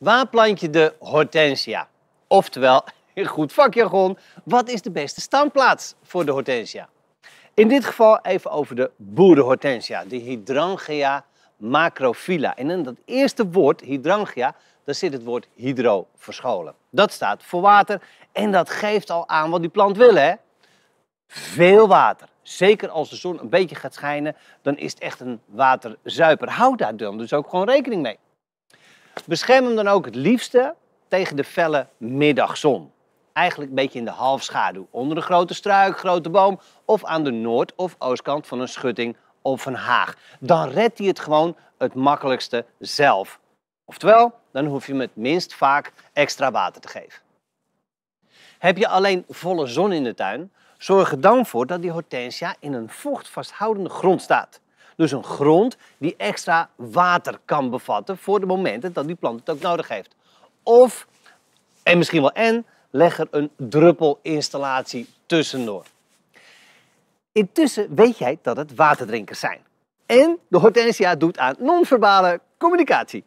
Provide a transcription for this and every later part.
Waar plant je de hortensia? Oftewel, in goed vakjargon, wat is de beste standplaats voor de hortensia? In dit geval even over de boerenhortensia, de Hydrangea macrophylla. En in dat eerste woord, hydrangea, daar zit het woord hydro verscholen. Dat staat voor water en dat geeft al aan wat die plant wil, hè? Veel water. Zeker als de zon een beetje gaat schijnen, dan is het echt een waterzuiper. Houd daar dan dus ook gewoon rekening mee. Bescherm hem dan ook het liefste tegen de felle middagzon. Eigenlijk een beetje in de halfschaduw, onder een grote struik, grote boom of aan de noord- of oostkant van een schutting of een haag. Dan redt hij het gewoon het makkelijkste zelf. Oftewel, dan hoef je hem het minst vaak extra water te geven. Heb je alleen volle zon in de tuin, zorg er dan voor dat die hortensia in een vochtvasthoudende grond staat. Dus een grond die extra water kan bevatten voor de momenten dat die plant het ook nodig heeft. Of, en misschien wel en, leg er een druppelinstallatie tussendoor. Intussen weet jij dat het waterdrinkers zijn. En de Hortensia doet aan non-verbale communicatie.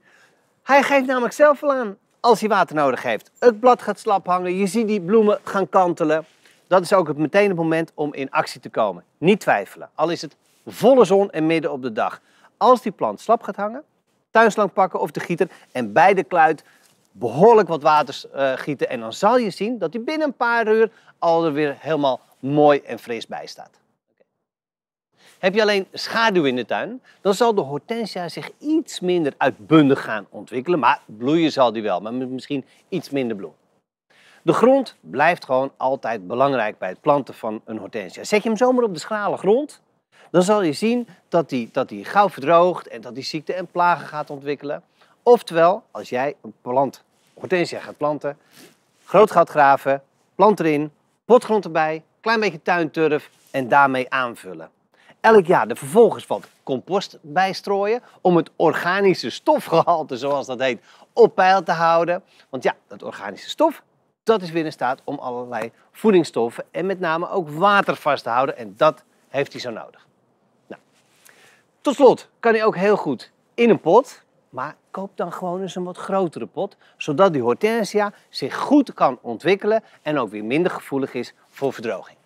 Hij geeft namelijk zelf al aan als hij water nodig heeft. Het blad gaat slap hangen, je ziet die bloemen gaan kantelen. Dat is ook meteen het moment om in actie te komen. Niet twijfelen, al is het Volle zon en midden op de dag. Als die plant slap gaat hangen, tuinslang pakken of de gieter en bij de kluit behoorlijk wat water eh, gieten. En dan zal je zien dat die binnen een paar uur al er weer helemaal mooi en fris bij staat. Heb je alleen schaduw in de tuin, dan zal de hortensia zich iets minder uitbundig gaan ontwikkelen. Maar bloeien zal die wel, maar misschien iets minder bloem. De grond blijft gewoon altijd belangrijk bij het planten van een hortensia. Zet je hem zomaar op de schrale grond, dan zal je zien dat die, dat die gauw verdroogt en dat die ziekte en plagen gaat ontwikkelen. Oftewel, als jij een plant, hortensia gaat planten, groot gat graven, plant erin, potgrond erbij, klein beetje tuinturf en daarmee aanvullen. Elk jaar er vervolgens wat compost bijstrooien om het organische stofgehalte, zoals dat heet, op peil te houden. Want ja, dat organische stof, dat is weer in staat om allerlei voedingsstoffen en met name ook water vast te houden. En dat heeft hij zo nodig. Tot slot kan hij ook heel goed in een pot, maar koop dan gewoon eens een wat grotere pot, zodat die hortensia zich goed kan ontwikkelen en ook weer minder gevoelig is voor verdroging.